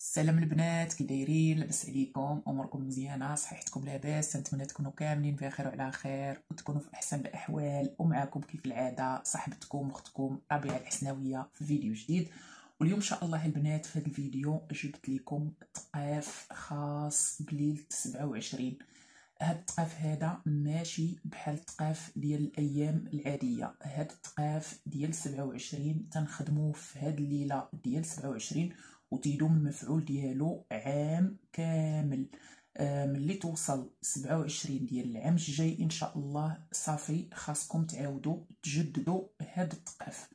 السلام البنات كي دايرين لاباس عليكم اموركم مزيانه صحيحتكم لاباس نتمنى تكونوا كاملين بخير وعلى خير وتكونوا في احسن الاحوال ومعاكم كيف العاده صاحبتكم اختكم ربيعه الحسناويه في فيديو جديد واليوم ان شاء الله البنات في هذا الفيديو جبت لكم تقاف خاص بليله 27 هاد التقاف هذا ماشي بحال التقاف ديال الايام العاديه هاد التقاف ديال 27 تنخدموه في هذه الليله ديال 27 وتيدوم المفعول ديالو عام كامل ملي توصل 27 ديال العام الجاي ان شاء الله صافي خاصكم تعاودوا تجددوا هاد الثقاف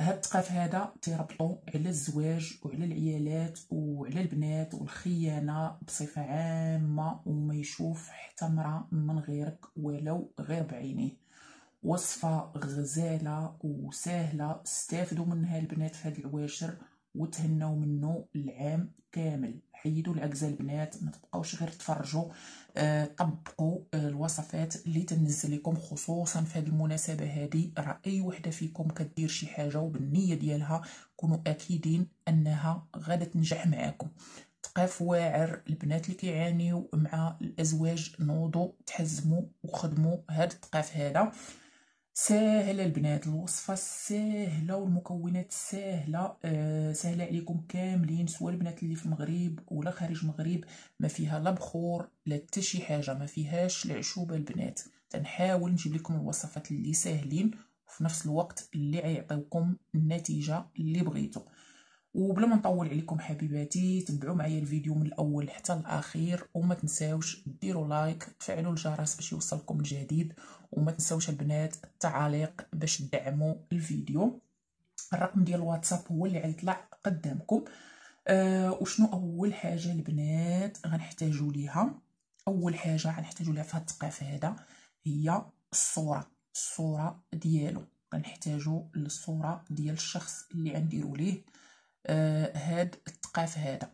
هاد الثقاف هذا تيربطو على الزواج وعلى العيالات وعلى البنات والخيانه بصفه عامه وما يشوف حتى مراه من غيرك ولو غير بعينيه وصفه غزاله وسهله استافدوا منها البنات في هاد العواشر وتهناو منه العام كامل حيدوا العجزة البنات ما تبقاوش غير تفرجوا آه طبقوا آه الوصفات اللي تنزل لكم خصوصا في هذه المناسبه هذه راه اي وحده فيكم كدير شي حاجه وبالنيه ديالها كونوا اكيدين انها غادا تنجح معاكم تقاف واعر البنات اللي كيعانيو مع الازواج نوضوا تحزموا وخدموا هاد التقاف هذا ساهله البنات الوصفه ساهله والمكونات ساهله آه سهله عليكم كاملين سواء البنات اللي في المغرب ولا خارج المغرب ما فيها لا بخور لا حتى شي حاجه ما فيهاش العشوبه البنات تنحاول نجيب لكم الوصفات اللي ساهلين وفي نفس الوقت اللي غيعطيوكم النتيجه اللي بغيتو وبلا ما نطول عليكم حبيباتي تبعوا معايا الفيديو من الاول حتى الاخير وما تنساوش ديروا لايك تفعلوا الجرس باش يوصلكم الجديد وما تنساوش البنات التعاليق باش تدعموا الفيديو الرقم ديال الواتساب هو اللي غيطلع قدامكم أه وشنو اول حاجه البنات غنحتاجوا ليها اول حاجه غنحتاجوا ليها في التقاف هذا هي الصوره الصوره ديالو غنحتاجوا للصوره ديال الشخص اللي غنديروا ليه آه، هاد التقاف هذا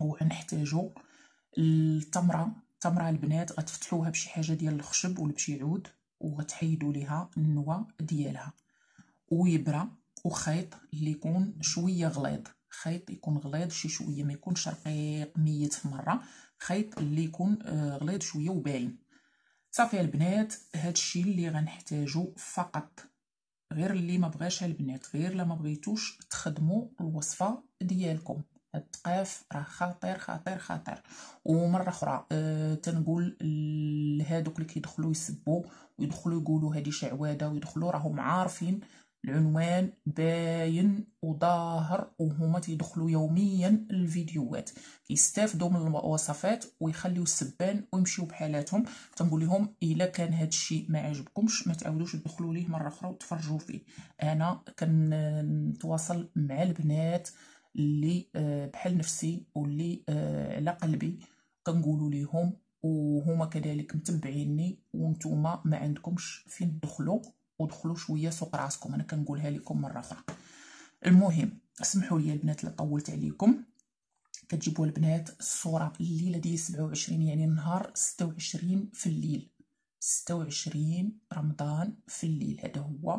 وغنحتاجو التمره التمره البنات غتفتحوها بشي حاجه ديال الخشب ولا بشي عود وغتحيدوا ليها النوى ديالها ويبره وخيط اللي يكون شويه غليظ خيط يكون غليظ شي شويه ما يكونش رقيق ميت في مره خيط اللي يكون آه، غليظ شويه وباين صافي البنات هادشي اللي غنحتاجو فقط غير اللي ما بغاش البنات غير لما بغيتوش تخدموا الوصفه ديالكم هاد التقاف راه خطير خطير خطير ومره اخرى أه تنقول لهادوك اللي كيدخلوا يسبوا ويدخلوا يقولوا هادي شعواده ويدخلوا راهم عارفين العنوان باين وظاهر وهما تيدخلوا يوميا الفيديوهات كيستافدوا من المواصفات ويخليو السبان ويمشيو بحالاتهم تنقول لهم الا كان هذا الشيء ما عجبكمش ما تعاودوش تدخلوا ليه مره اخرى وتفرجوا فيه انا كنتواصل مع البنات اللي آه، بحال نفسي واللي آه، على قلبي كنقولوا ليهم وهما كذلك متبعيني وانتوما ما عندكمش فين تدخلوا ودخلوا شويه فوق راسكم انا كنقولها لكم مره اخرى المهم اسمحوا لي البنات اللي طولت عليكم كتجيبوا البنات الصوره الليله ديال 27 يعني نهار 26 في الليل 26 رمضان في الليل هذا هو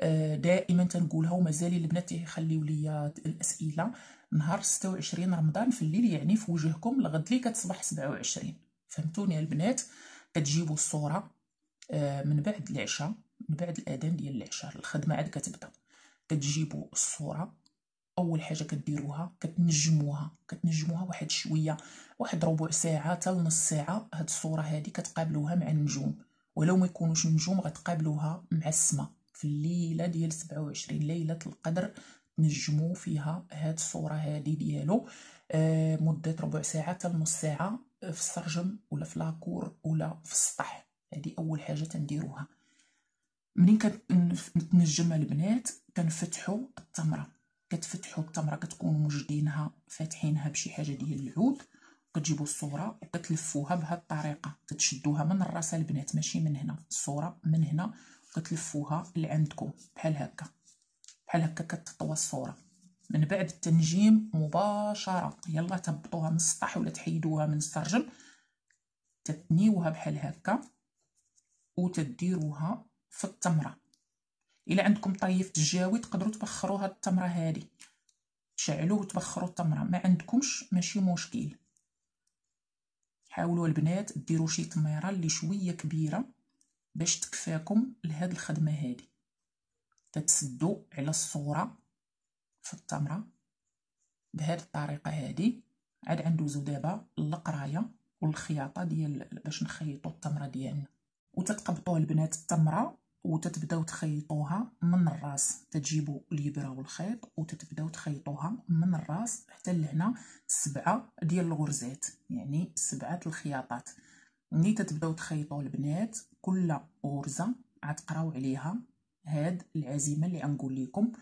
آه، دائما تنقولها ومازال البنات يخليوا لي الاسئله نهار 26 رمضان في الليل يعني في وجهكم لغد لي كتصبح 27 فهمتوني البنات كتجيبوا الصوره آه، من بعد العشاء من بعد الاذان ديال العشاء الخدمه عاد كتبدا كتجيبوا الصوره اول حاجه كديروها كتنجموها كتنجموها واحد شويه واحد ربع ساعه حتى لنص ساعه هاد الصوره هادي كتقابلوها مع النجوم ولو ما يكونوش نجوم غتقابلوها مع السماء في الليله ديال 27 ليله القدر نجموا فيها هاد الصوره هادي ديالو آه مده ربع ساعه حتى لنص ساعه في السرجم ولا في لاكور ولا في السطح هذه اول حاجه تنديروها منين كنتنجم البنات كنفتحوا التمره كتفتحوا التمره كتكونوا مجدينها فاتحينها بشي حاجه ديال العود كتجيبوا الصوره وكتلفوها بهاد الطريقه كتشدوها من الراس البنات ماشي من هنا الصوره من هنا وكتلفوها لعندكم بحال هكا بحال هكا كتطوى الصوره من بعد التنجيم مباشره يلا تهبطوها من السطح ولا تحيدوها من السرجل تتنيوها بحال هكا وتديروها في التمره الا عندكم طيف تجاوي تقدروا تبخروا هاد التمره هادي تشعلوه وتبخروا التمره ما عندكمش ماشي مشكل حاولوا البنات ديروا شي تميره اللي شويه كبيره باش تكفاكم لهاد الخدمه هادي تتسدوا على الصوره في التمره بهاد الطريقه هادي عاد عنده دابا القرايه والخياطه ديال باش نخيطوا التمره ديالنا وتتقبطوا البنات التمره وتتبداو تخيطوها من الراس تجيبوا الابره والخيط وتتبداو تخيطوها من الراس حتى لهنا سبعه ديال الغرزات يعني سبعه الخياطات ملي تتبداو تخيطوا البنات كل غرزه عتقراو عليها هاد العزيمه اللي غنقول لكم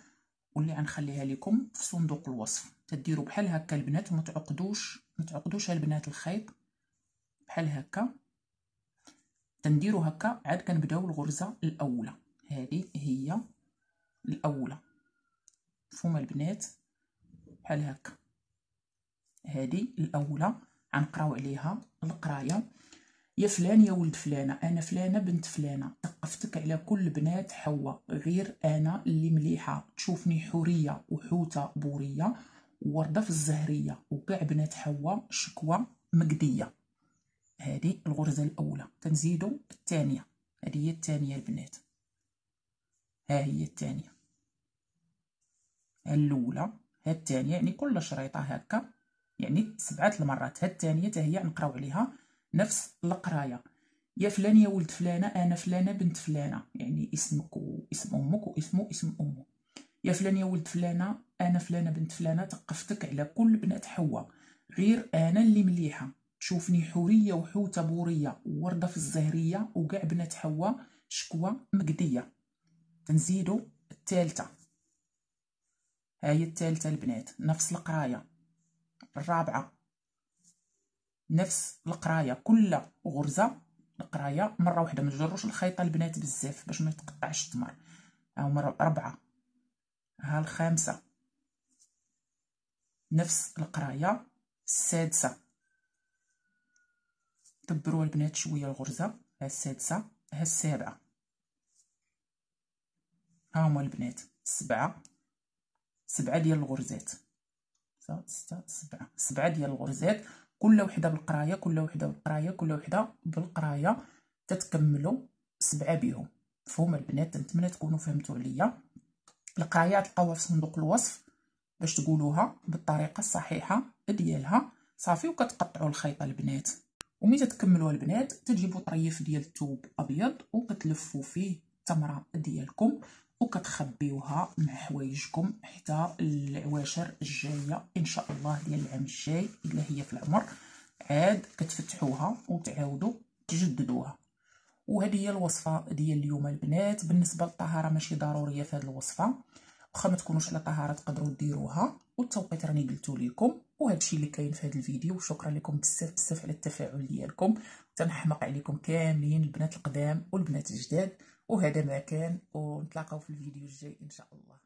واللي غنخليها لكم في صندوق الوصف تديروا بحال هكا البنات وما تعقدوش ما تعقدوش البنات الخيط بحال هكا تنديرو هكا عاد كنبداو الغرزه الاولى هذه هي الاولى مفهوم البنات بحال هكا هذه الاولى غنقراو عليها القرايه يا فلان يا ولد فلانه انا فلانه بنت فلانه ثقفتك على كل بنات حواء غير انا اللي مليحه تشوفني حوريه وحوته بوريه وورده في الزهريه وكاع بنات حواء شكوى مجديه هذه الغرزة الأولى كنزيدو الثانية هذه هي الثانية البنات ها هي الثانية ها الأولى ها الثانية يعني كل شريطة هكا يعني سبعة المرات ها الثانية هي نقراو عليها نفس القراية يا فلان يا ولد فلانة أنا فلانة بنت فلانة يعني اسمك واسم أمك واسمه اسم أمه يا فلان يا ولد فلانة أنا فلانة بنت فلانة تقفتك على كل بنات حواء غير أنا اللي مليحة تشوفني حوريه وحوته بوريه ورده في الزهريه وكاع بنات حواء شكوى مقديه تنزيدو الثالثه هي الثالثه البنات نفس القرايه الرابعه نفس القرايه كل غرزه القرايه مره واحده ما تجروش الخيطه البنات بزاف باش ما يتقطعش التمر ها مره ربعه ها الخامسه نفس القرايه السادسه دبروا البنات شويه الغرزه ها السادسه ها السابعه ها هما البنات سبعه سبعه ديال الغرزات ستة سبعة سبعة ديال الغرزات كل وحدة بالقراية كل وحدة بالقراية كل وحدة بالقراية تتكملوا سبعة بيهم مفهوم البنات نتمنى تكونوا فهمتوا عليا القراية تلقاوها في صندوق الوصف باش تقولوها بالطريقة الصحيحة ديالها صافي وكتقطعوا الخيط البنات ومين تكملوا البنات تجيبوا طريف ديال الثوب ابيض وكتلفوا فيه التمره ديالكم وكتخبيوها مع حوايجكم حتى العواشر الجايه ان شاء الله ديال العام الجاي الا هي في العمر عاد كتفتحوها وتعاودوا تجددوها وهذه هي الوصفه ديال اليوم البنات بالنسبه للطهاره ماشي ضروريه في هذه الوصفه واخا ما تكونوش على طهاره تقدروا ديروها والتوقيت راني قلتو لكم وهذا الشيء اللي كاين في هذا الفيديو وشكرا لكم بزاف بزاف على التفاعل ديالكم تنحمق عليكم كاملين البنات القدام والبنات الجداد وهذا ما كان ونتلاقاو في الفيديو الجاي ان شاء الله